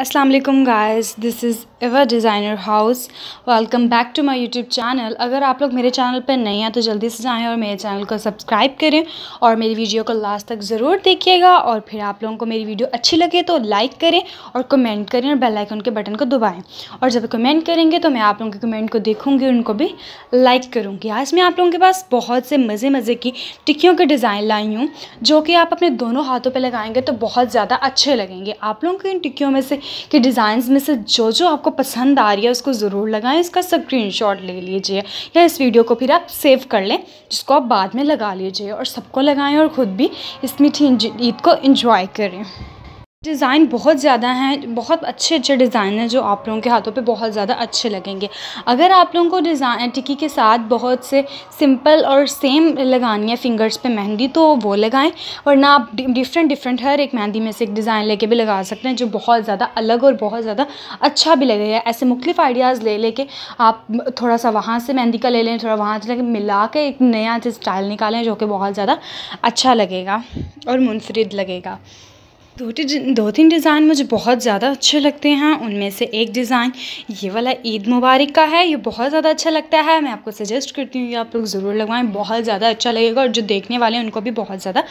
असलम वालेकुम this is ever designer house welcome back to my YouTube channel अगर आप लोग मेरे चैनल पर नए हैं तो जल्दी से जाएं और मेरे चैनल को सब्सक्राइब करें और मेरी वीडियो को लास्ट तक ज़रूर देखिएगा और फिर आप लोगों को मेरी वीडियो अच्छी लगे तो लाइक करें और कमेंट करें और बेल आइकन के बटन को दबाएं और जब कमेंट करेंगे तो मैं आप लोगों के कमेंट को देखूँगी उनको भी लाइक करूँगी आज मैं आप लोगों के पास बहुत से मज़े मज़े की टिक्कियों के डिज़ाइन लाई हूँ जो कि आप अपने दोनों हाथों पर लगाएंगे तो बहुत ज़्यादा अच्छे लगेंगे आप लोगों को इन टिक्कियों में से कि डिज़ाइंस में से जो जो आपको पसंद आ रही है उसको ज़रूर लगाएं इसका शॉट ले लीजिए या इस वीडियो को फिर आप सेव कर लें जिसको आप बाद में लगा लीजिए और सबको लगाएं और ख़ुद भी इस मीठी ईद को इन्जॉय करें डिज़ाइन बहुत ज़्यादा हैं बहुत अच्छे अच्छे डिज़ाइन हैं जो आप लोगों के हाथों पे बहुत ज़्यादा अच्छे लगेंगे अगर आप लोगों को डिज़ाइन टिकी के साथ बहुत से सिंपल और सेम लगानी है फिंगर्स पे मेहंदी तो वो लगाएं वरना आप डिफरेंट डिफरेंट हर एक मेहंदी में से एक डिज़ाइन लेके भी लगा सकते हैं जो बहुत ज़्यादा अलग और बहुत ज़्यादा अच्छा भी लगेगा ऐसे मुख्तफ आइडियाज़ ले लेके आप थोड़ा सा वहाँ से मेहंदी का ले लें थोड़ा वहाँ से लेकर मिला के एक नया स्टाइल निकालें जो कि बहुत ज़्यादा अच्छा लगेगा और मुनफरद लगेगा दो दो तीन डिज़ाइन मुझे बहुत ज़्यादा अच्छे लगते हैं उनमें से एक डिज़ाइन ये वाला ईद मुबारक का है ये बहुत ज़्यादा अच्छा लगता है मैं आपको सजेस्ट करती हूँ ये आप लोग ज़रूर लगवाएं बहुत ज़्यादा अच्छा लगेगा और जो देखने वाले हैं उनको भी बहुत ज़्यादा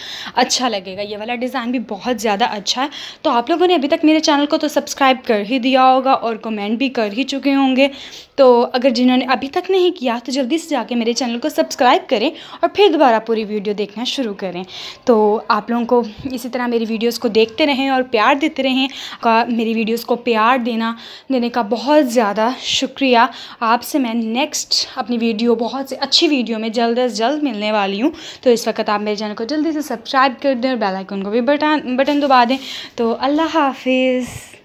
अच्छा लगेगा ये वाला डिज़ाइन भी बहुत ज़्यादा अच्छा है तो आप लोगों ने अभी तक मेरे चैनल को तो सब्सक्राइब कर ही दिया होगा और कमेंट भी कर ही चुके होंगे तो अगर जिन्होंने अभी तक नहीं किया तो जल्दी से जाके मेरे चैनल को सब्सक्राइब करें और फिर दोबारा पूरी वीडियो देखना शुरू करें तो आप लोगों को इसी तरह मेरी वीडियोज़ को देख देखते रहें और प्यार देते रहें का मेरी वीडियोस को प्यार देना देने का बहुत ज़्यादा शुक्रिया आपसे मैं नेक्स्ट अपनी वीडियो बहुत से अच्छी वीडियो में जल्द अज जल्द मिलने वाली हूँ तो इस वक्त आप मेरे चैनल को जल्दी से सब्सक्राइब कर दें और बेलाइकन को भी बटन बटन दबा दें तो अल्लाह हाफिज़